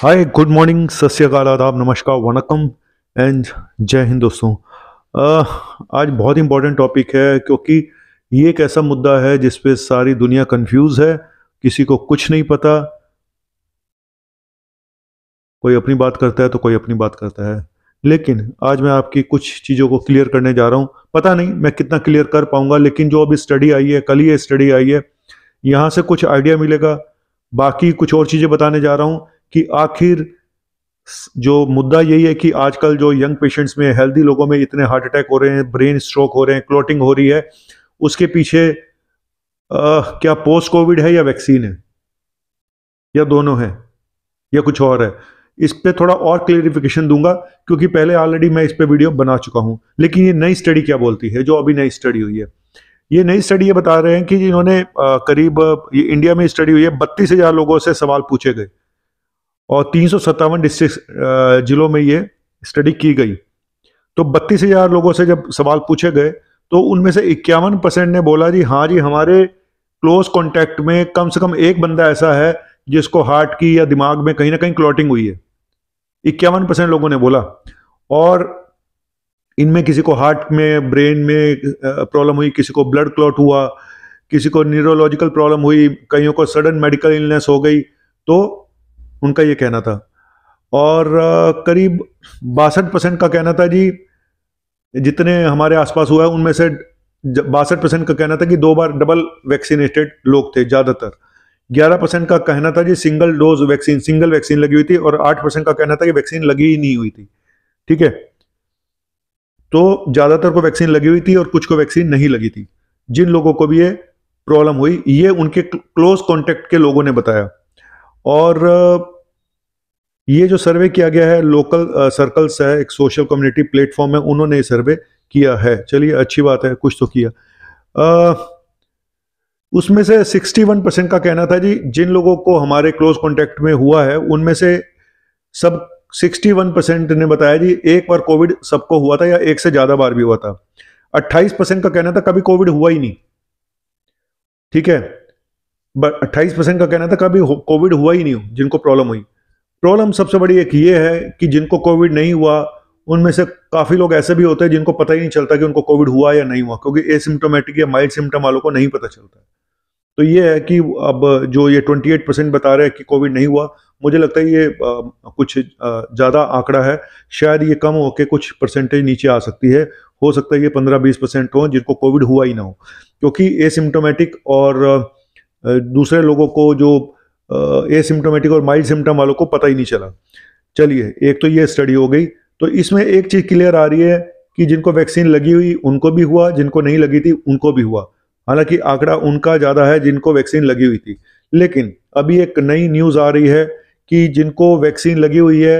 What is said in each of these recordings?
hi good morning सत श्रीकाल आदाब नमस्कार वनकम एंड जय हिंद दोस्तों आज बहुत इंपॉर्टेंट टॉपिक है क्योंकि ये एक ऐसा मुद्दा है जिस पे सारी दुनिया कंफ्यूज है किसी को कुछ नहीं पता कोई अपनी बात करता है तो कोई अपनी बात करता है लेकिन आज मैं आपकी कुछ चीज़ों को क्लियर करने जा रहा हूँ पता नहीं मैं कितना क्लियर कर पाऊंगा लेकिन जो अभी स्टडी आई है कल ये स्टडी आई है यहाँ से कुछ आइडिया मिलेगा बाकी कुछ और चीज़ें बताने जा रहा हूँ कि आखिर जो मुद्दा यही है कि आजकल जो यंग पेशेंट्स में हेल्दी लोगों में इतने हार्ट अटैक हो रहे हैं ब्रेन स्ट्रोक हो रहे हैं क्लोटिंग हो रही है उसके पीछे आ, क्या पोस्ट कोविड है या वैक्सीन है या दोनों है या कुछ और है इस पर थोड़ा और क्लियरिफिकेशन दूंगा क्योंकि पहले ऑलरेडी मैं इस पर वीडियो बना चुका हूँ लेकिन ये नई स्टडी क्या बोलती है जो अभी नई स्टडी हुई है ये नई स्टडी ये बता रहे हैं कि इन्होंने करीब ये इंडिया में स्टडी हुई है बत्तीस हज़ार लोगों से सवाल पूछे गए और तीन सौ डिस्ट्रिक्ट जिलों में ये स्टडी की गई तो बत्तीस हज़ार लोगों से जब सवाल पूछे गए तो उनमें से इक्यावन परसेंट ने बोला जी हाँ जी हमारे क्लोज कॉन्टेक्ट में कम से कम एक बंदा ऐसा है जिसको हार्ट की या दिमाग में कहीं ना कहीं क्लॉटिंग हुई है इक्यावन परसेंट लोगों ने बोला और इनमें किसी को हार्ट में ब्रेन में प्रॉब्लम हुई किसी को ब्लड क्लॉट हुआ किसी को न्यूरोलॉजिकल प्रॉब्लम हुई कईयों को सडन मेडिकल इलनेस हो गई तो उनका ये कहना था और करीब बासठ परसेंट का कहना था जी जितने हमारे आसपास हुआ है उनमें से बासठ परसेंट का कहना था कि दो बार डबल वैक्सीनेटेड लोग थे ज़्यादातर 11 परसेंट का कहना था जी single dose vaccine single vaccine लगी हुई थी और 8 परसेंट का कहना था कि वैक्सीन लगी ही नहीं हुई थी ठीक है तो ज्यादातर को वैक्सीन लगी हुई थी और कुछ को वैक्सीन नहीं लगी थी जिन लोगों को भी ये प्रॉब्लम हुई ये उनके क्लोज कॉन्टेक्ट के लोगों ने बताया और ये जो सर्वे किया गया है लोकल सर्कल्स है एक सोशल कम्युनिटी प्लेटफॉर्म है उन्होंने ये सर्वे किया है चलिए अच्छी बात है कुछ तो किया आ, उसमें से 61 परसेंट का कहना था जी जिन लोगों को हमारे क्लोज कॉन्टैक्ट में हुआ है उनमें से सब 61 परसेंट ने बताया जी एक बार कोविड सबको हुआ था या एक से ज़्यादा बार भी हुआ था 28 परसेंट का कहना था कभी कोविड हुआ ही नहीं ठीक है बट अट्ठाईस परसेंट का कहना था कभी कोविड हुआ ही नहीं जिनको प्रॉब्लम हुई प्रॉब्लम सबसे बड़ी एक ये है कि जिनको कोविड नहीं हुआ उनमें से काफ़ी लोग ऐसे भी होते हैं जिनको पता ही नहीं चलता कि उनको कोविड हुआ या नहीं हुआ क्योंकि एसिम्टोमेटिक या माइल्ड सिम्टम वालों को नहीं पता चलता है तो ये है कि अब जो ये 28 परसेंट बता रहे हैं कि कोविड नहीं हुआ मुझे लगता है ये आ, कुछ ज़्यादा आंकड़ा है शायद ये कम होकर कुछ परसेंटेज नीचे आ सकती है हो सकता है ये 15-20 परसेंट हों जिनको कोविड हुआ ही ना हो क्योंकि एसिम्टोमेटिक और दूसरे लोगों को जो एसिम्टोमेटिक और माइल्ड सिम्टम वालों को पता ही नहीं चला चलिए एक तो ये स्टडी हो गई तो इसमें एक चीज़ क्लियर आ रही है कि जिनको वैक्सीन लगी हुई उनको भी हुआ जिनको नहीं लगी थी उनको भी हुआ हालांकि आंकड़ा उनका ज़्यादा है जिनको वैक्सीन लगी हुई थी लेकिन अभी एक नई न्यूज़ आ रही है कि जिनको वैक्सीन लगी हुई है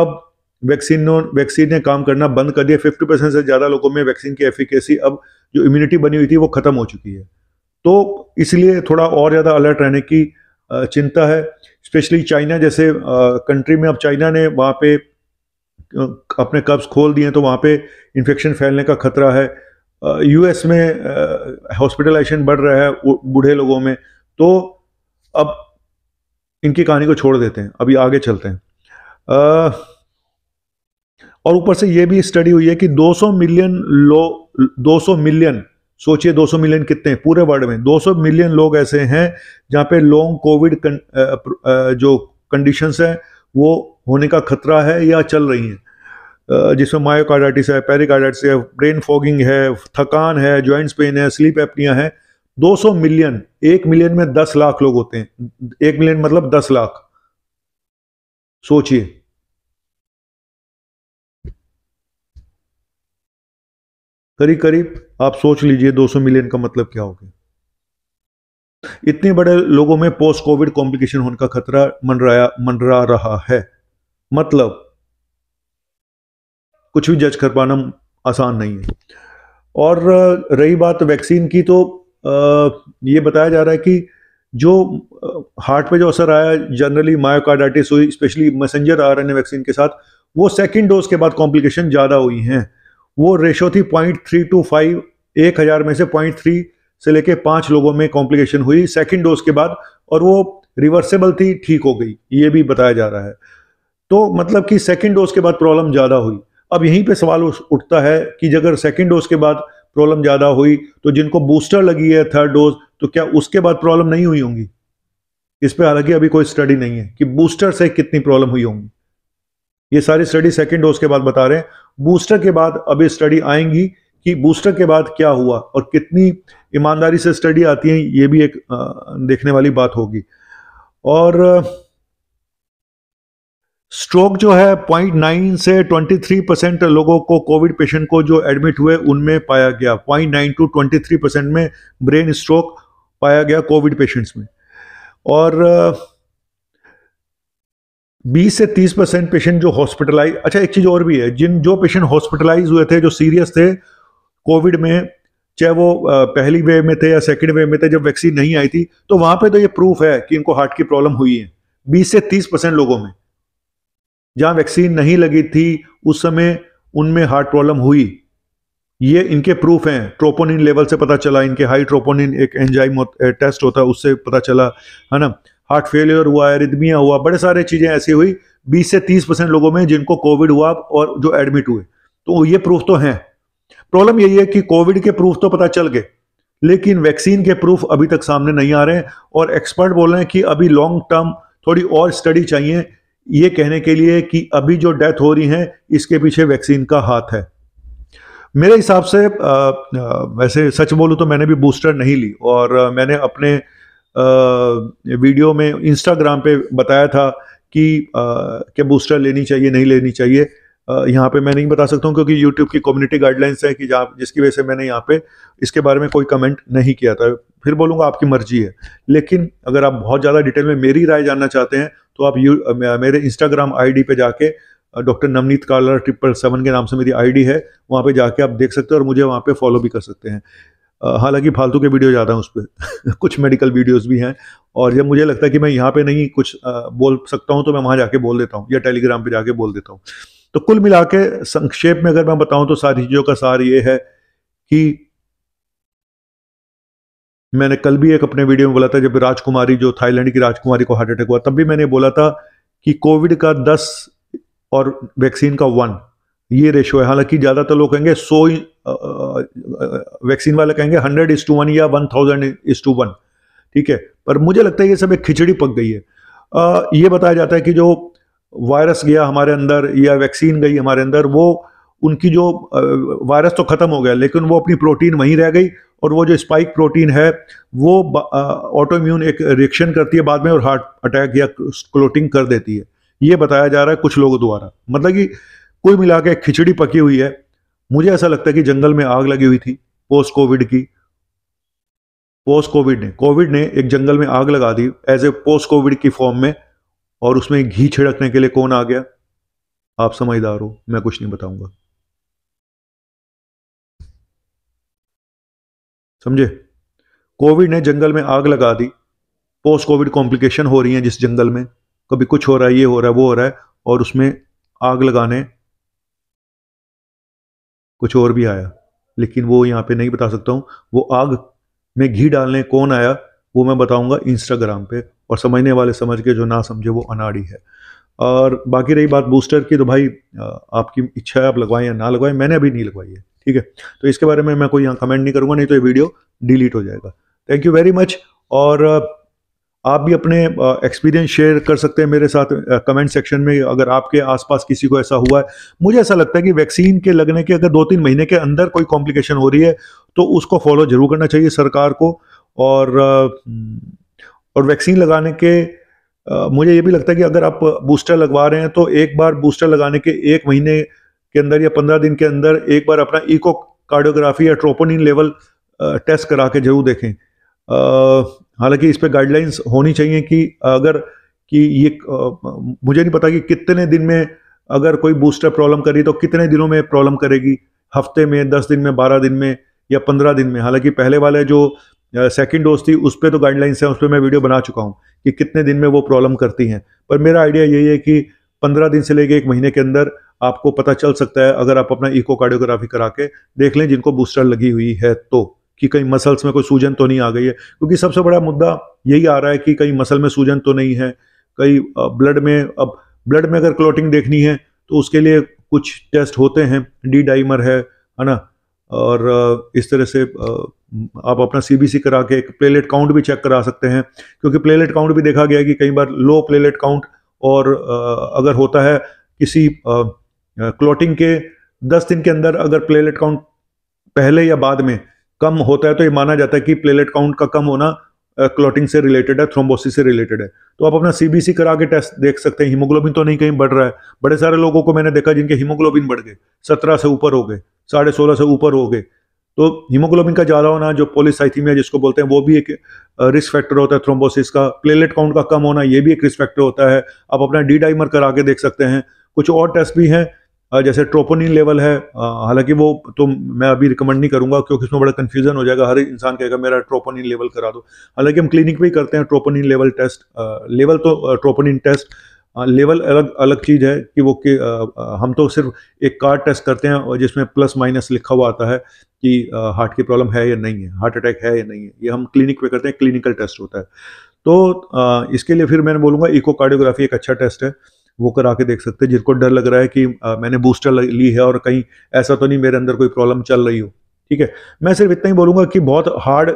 अब वैक्सीनों वैक्सीन ने काम करना बंद कर दिया फिफ्टी परसेंट से ज़्यादा लोगों में वैक्सीन की एफिकेसी अब जो इम्यूनिटी बनी हुई थी वो ख़त्म हो चुकी है तो इसलिए थोड़ा और ज़्यादा अलर्ट रहने की चिंता है स्पेशली चाइना जैसे कंट्री में अब चाइना ने वहाँ पे अपने कब्स खोल दिए तो वहाँ पे इन्फेक्शन फैलने का खतरा है यूएस में हॉस्पिटलाइजेशन बढ़ रहा है बूढ़े लोगों में तो अब इनकी कहानी को छोड़ देते हैं अभी आगे चलते हैं आ, और ऊपर से यह भी स्टडी हुई है कि 200 मिलियन लो 200 मिलियन सोचिए 200 मिलियन कितने हैं पूरे वर्ल्ड में 200 मिलियन लोग ऐसे हैं जहां पे लॉन्ग कोविड जो कंडीशंस हैं वो होने का खतरा है या चल रही हैं जिसमें मायोकार्डाइटिस है पेरिकार्डाइटिस है ब्रेन फॉगिंग है थकान है ज्वाइंट्स पेन है स्लीप एपनिया है 200 मिलियन एक मिलियन में 10 लाख लोग होते हैं एक मिलियन मतलब 10 लाख सोचिए करीब करीब आप सोच लीजिए 200 मिलियन का मतलब क्या हो गया इतने बड़े लोगों में पोस्ट कोविड कॉम्प्लिकेशन होने का खतरा मंडराया मंडरा रहा है मतलब कुछ भी जज कर पाना आसान नहीं है और रही बात वैक्सीन की तो ये बताया जा रहा है कि जो हार्ट पे जो असर आया जनरली मायोकार्डाइटिस हुई स्पेशली मैसेंजर रहे वैक्सीन के साथ वो सेकेंड डोज के बाद कॉम्प्लिकेशन ज़्यादा हुई हैं वो रेशो थी पॉइंट थ्री टू फाइव एक हज़ार में से पॉइंट थ्री से लेके पाँच लोगों में कॉम्प्लिकेशन हुई सेकेंड डोज के बाद और वो रिवर्सेबल थी ठीक हो गई ये भी बताया जा रहा है तो मतलब कि सेकेंड डोज के बाद प्रॉब्लम ज़्यादा हुई अब यहीं पे सवाल उठता है कि अगर सेकेंड डोज के बाद प्रॉब्लम ज़्यादा हुई तो जिनको बूस्टर लगी है थर्ड डोज तो क्या उसके बाद प्रॉब्लम नहीं हुई होंगी इस पर हालांकि अभी कोई स्टडी नहीं है कि बूस्टर से कितनी प्रॉब्लम हुई होंगी ये सारी स्टडी सेकेंड डोज के बाद बता रहे हैं बूस्टर के बाद अभी स्टडी आएंगी कि बूस्टर के बाद क्या हुआ और कितनी ईमानदारी से स्टडी आती है ये भी एक देखने वाली बात होगी और स्ट्रोक जो है 0.9 से 23 परसेंट लोगों को कोविड पेशेंट को जो एडमिट हुए उनमें पाया गया 0.9 टू 23 परसेंट में ब्रेन स्ट्रोक पाया गया कोविड पेशेंट्स में और 20 से 30 परसेंट पेशेंट जो हॉस्पिटलाइज अच्छा एक चीज़ और भी है जिन जो पेशेंट हॉस्पिटलाइज हुए थे जो सीरियस थे कोविड में चाहे वो पहली वेव में थे या सेकेंड वेव में थे जब वैक्सीन नहीं आई थी तो वहाँ पे तो ये प्रूफ है कि इनको हार्ट की प्रॉब्लम हुई है 20 से 30 परसेंट लोगों में जहां वैक्सीन नहीं लगी थी उस समय उनमें हार्ट प्रॉब्लम हुई ये इनके प्रूफ हैं ट्रोपोनिन लेवल से पता चला इनके हाई ट्रोपोनिन एक एंजाइम टेस्ट होता है उससे पता चला है ना हार्ट फेलियर हुआ एरिदमिया हुआ बड़े सारे चीज़ें ऐसी हुई 20 से 30 परसेंट लोगों में जिनको कोविड हुआ और जो एडमिट हुए तो ये प्रूफ तो हैं प्रॉब्लम यही है कि कोविड के प्रूफ तो पता चल गए लेकिन वैक्सीन के प्रूफ अभी तक सामने नहीं आ रहे हैं और एक्सपर्ट बोल रहे हैं कि अभी लॉन्ग टर्म थोड़ी और स्टडी चाहिए ये कहने के लिए कि अभी जो डेथ हो रही हैं इसके पीछे वैक्सीन का हाथ है मेरे हिसाब से आ, आ, वैसे सच बोलूँ तो मैंने भी बूस्टर नहीं ली और मैंने अपने वीडियो में इंस्टाग्राम पे बताया था कि क्या बूस्टर लेनी चाहिए नहीं लेनी चाहिए यहाँ पे मैं नहीं बता सकता हूँ क्योंकि यूट्यूब की कम्युनिटी गाइडलाइंस है कि जहाँ जिसकी वजह से मैंने यहाँ पे इसके बारे में कोई कमेंट नहीं किया था फिर बोलूँगा आपकी मर्जी है लेकिन अगर आप बहुत ज़्यादा डिटेल में मेरी राय जानना चाहते हैं तो आप यू मेरे इंस्टाग्राम आईडी पे जाके doctor Navneet Kalra triple seven के नाम से मेरी आईडी है वहाँ पे जाके आप देख सकते हो और मुझे वहाँ पे फॉलो भी कर सकते हैं हालांकि फालतू के वीडियो ज़्यादा हैं उस पर कुछ मेडिकल वीडियोस भी हैं और जब मुझे लगता है कि मैं यहाँ पे नहीं कुछ बोल सकता हूँ तो मैं वहाँ जाके बोल देता हूँ या टेलीग्राम पे जाके बोल देता हूँ तो कुल मिला के संक्षेप में अगर मैं बताऊँ तो सारी चीज़ों का सार ये है कि मैंने कल भी एक अपने वीडियो में बोला था जब राजकुमारी जो थाईलैंड की राजकुमारी को हार्ट अटैक हुआ तब भी मैंने बोला था कि कोविड का दस और वैक्सीन का वन ये रेशो है हालांकि ज़्यादातर लोग कहेंगे सौ वैक्सीन वाले कहेंगे हंड्रेड इज टू वन या one thousand is to one ठीक है पर मुझे लगता है ये सब एक खिचड़ी पक गई है आ, ये बताया जाता है कि जो वायरस गया हमारे अंदर या वैक्सीन गई हमारे अंदर वो उनकी जो वायरस तो ख़त्म हो गया लेकिन वो अपनी प्रोटीन वहीं रह गई और वो जो स्पाइक प्रोटीन है वो ऑटो इम्यून एक रिएक्शन करती है बाद में और हार्ट अटैक या क्लोटिंग कर देती है ये बताया जा रहा है कुछ लोगों द्वारा मतलब कि कुल मिला के खिचड़ी पकी हुई है मुझे ऐसा लगता है कि जंगल में आग लगी हुई थी पोस्ट कोविड की पोस्ट कोविड ने कोविड ने एक जंगल में आग लगा दी एज ए पोस्ट कोविड की फॉर्म में और उसमें घी छिड़कने के लिए कौन आ गया आप समझदार हो मैं कुछ नहीं बताऊंगा समझे कोविड ने जंगल में आग लगा दी पोस्ट कोविड कॉम्प्लिकेशन हो रही हैं जिस जंगल में कभी कुछ हो रहा है ये हो रहा है वो हो रहा है और उसमें आग लगाने कुछ और भी आया लेकिन वो यहाँ पे नहीं बता सकता हूँ वो आग में घी डालने कौन आया वो मैं बताऊँगा इंस्टाग्राम पे और समझने वाले समझ के जो ना समझे वो अनाड़ी है और बाकी रही बात बूस्टर की तो भाई आपकी इच्छा है आप लगवाएं या ना लगवाएं मैंने अभी नहीं लगवाई है ठीक है तो इसके बारे में मैं कोई यहाँ कमेंट नहीं करूँगा नहीं तो ये वीडियो डिलीट हो जाएगा थैंक यू वेरी मच और uh, आप भी अपने एक्सपीरियंस uh, शेयर कर सकते हैं मेरे साथ कमेंट uh, सेक्शन में अगर आपके आसपास किसी को ऐसा हुआ है मुझे ऐसा लगता है कि वैक्सीन के लगने के अगर दो तीन महीने के अंदर कोई कॉम्प्लिकेशन हो रही है तो उसको फॉलो जरूर करना चाहिए सरकार को और और वैक्सीन लगाने के मुझे ये भी लगता है कि अगर आप बूस्टर लगवा रहे हैं तो एक बार बूस्टर लगाने के एक महीने के अंदर या पंद्रह दिन के अंदर एक बार अपना इको कार्डियोग्राफी या ट्रोपोनिन लेवल टेस्ट करा के जरूर देखें हालांकि इस पर गाइडलाइंस होनी चाहिए कि अगर कि ये मुझे नहीं पता कि कितने दिन में अगर कोई बूस्टर प्रॉब्लम करी तो कितने दिनों में प्रॉब्लम करेगी हफ्ते में दस दिन में बारह दिन में या पंद्रह दिन में हालांकि पहले वाले जो सेकेंड डोज थी उस पर तो गाइडलाइंस है उस पर मैं वीडियो बना चुका हूँ कि कितने दिन में वो प्रॉब्लम करती हैं पर मेरा आइडिया यही है कि पंद्रह दिन से लेके एक महीने के अंदर आपको पता चल सकता है अगर आप अपना इको कार्डियोग्राफी करा के देख लें जिनको बूस्टर लगी हुई है तो कि कहीं मसल्स में कोई सूजन तो नहीं आ गई है क्योंकि सबसे बड़ा मुद्दा यही आ रहा है कि कहीं मसल में सूजन तो नहीं है कहीं ब्लड में अब ब्लड में अगर क्लोटिंग देखनी है तो उसके लिए कुछ टेस्ट होते हैं डी डाइमर है है ना और इस तरह से आप अपना सीबीसी करा के एक प्लेलेट काउंट भी चेक करा सकते हैं क्योंकि प्लेलेट काउंट भी देखा गया है कि कई बार लो प्लेलेट काउंट और अगर होता है किसी क्लोटिंग के दस दिन के अंदर अगर प्लेलेट काउंट पहले या बाद में कम होता है तो ये माना जाता है कि प्लेलेट काउंट का कम होना क्लॉटिंग से रिलेटेड है थ्रोम्बोसिस से रिलेटेड है तो आप अपना सीबीसी करा के टेस्ट देख सकते हैं हीमोग्लोबिन तो नहीं कहीं बढ़ रहा है बड़े सारे लोगों को मैंने देखा जिनके हीमोग्लोबिन बढ़ गए सत्रह से ऊपर हो गए साढ़े सोलह से ऊपर हो गए तो हीमोग्लोबिन का ज़्यादा होना जो पोलिसाइथीमिया जिसको बोलते हैं वो भी एक रिस्क फैक्टर होता है थ्रोम्बोसिस का प्लेलेट काउंट का कम होना ये भी एक रिस्क फैक्टर होता है आप अपना डी डाइमर करा के देख सकते हैं कुछ और टेस्ट भी हैं जैसे ट्रोपोनिन लेवल है हालांकि वो तो मैं अभी रिकमेंड नहीं करूंगा क्योंकि उसमें बड़ा कन्फ्यूजन हो जाएगा हर इंसान कहेगा मेरा ट्रोपोनिन लेवल करा दो हालांकि हम क्लिनिक में ही करते हैं ट्रोपोनिन लेवल टेस्ट लेवल तो ट्रोपोनिन टेस्ट लेवल अलग अलग चीज़ है कि वो कि हम तो सिर्फ एक कार्ड टेस्ट करते हैं और जिसमें प्लस माइनस लिखा हुआ आता है कि हार्ट की प्रॉब्लम है या नहीं है हार्ट अटैक है या नहीं है ये हम क्लिनिक पे करते हैं क्लिनिकल टेस्ट होता है तो इसके लिए फिर मैंने बोलूँगा इकोकार्डियोग्राफी एक अच्छा टेस्ट है वो करा के देख सकते हैं जिनको डर लग रहा है कि मैंने बूस्टर ली है और कहीं ऐसा तो नहीं मेरे अंदर कोई प्रॉब्लम चल रही हो ठीक है मैं सिर्फ इतना ही बोलूँगा कि बहुत हार्ड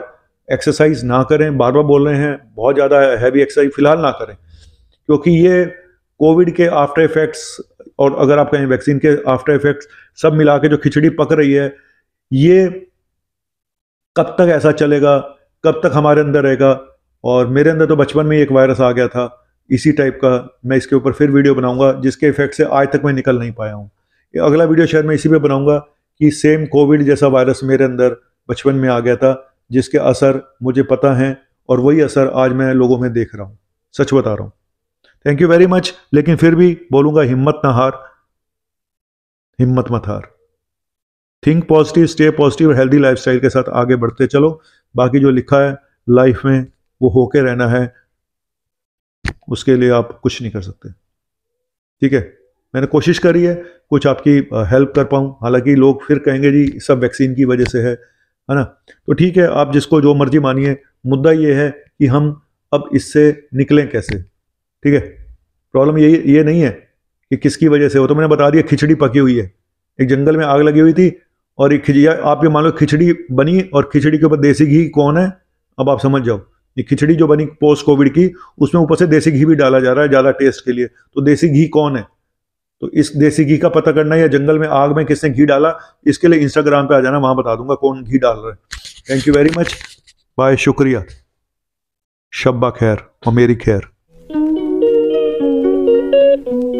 एक्सरसाइज ना करें बार बार बोल रहे हैं बहुत ज़्यादा हैवी एक्सरसाइज फ़िलहाल ना करें क्योंकि ये कोविड के आफ्टर इफेक्ट्स और अगर आप कहें वैक्सीन के आफ्टर इफेक्ट्स सब मिला के जो खिचड़ी पक रही है ये कब तक ऐसा चलेगा कब तक हमारे अंदर रहेगा और मेरे अंदर तो बचपन में ही एक वायरस आ गया था इसी टाइप का मैं इसके ऊपर फिर वीडियो बनाऊंगा जिसके इफेक्ट से आज तक मैं निकल नहीं पाया हूँ अगला वीडियो शायद मैं इसी पे बनाऊंगा कि सेम कोविड जैसा वायरस मेरे अंदर बचपन में आ गया था जिसके असर मुझे पता हैं और वही असर आज मैं लोगों में देख रहा हूँ सच बता रहा हूँ थैंक यू वेरी मच लेकिन फिर भी बोलूंगा हिम्मत ना हार हिम्मत मत हार थिंक पॉजिटिव स्टे पॉजिटिव और हेल्दी लाइफ के साथ आगे बढ़ते चलो बाकी जो लिखा है लाइफ में वो होके रहना है उसके लिए आप कुछ नहीं कर सकते ठीक है मैंने कोशिश करी है कुछ आपकी हेल्प कर पाऊँ हालांकि लोग फिर कहेंगे जी सब वैक्सीन की वजह से है है ना तो ठीक है आप जिसको जो मर्जी मानिए मुद्दा ये है कि हम अब इससे निकलें कैसे ठीक है प्रॉब्लम ये ये नहीं है कि किसकी वजह से हो तो मैंने बता दिया खिचड़ी पकी हुई है एक जंगल में आग लगी हुई थी और एक खिचड़ी आप ये मान लो खिचड़ी बनी और खिचड़ी के ऊपर देसी घी कौन है अब आप समझ जाओ ये खिचड़ी जो बनी पोस्ट कोविड की उसमें ऊपर से देसी घी भी डाला जा रहा है ज़्यादा टेस्ट के लिए तो देसी घी कौन है तो इस देसी घी का पता करना है या जंगल में आग में किसने घी डाला इसके लिए इंस्टाग्राम पे आ जाना वहाँ बता दूंगा कौन घी डाल रहा है thank you very much bye शुक्रिया शब्बा खैर और मेरी खैर thank you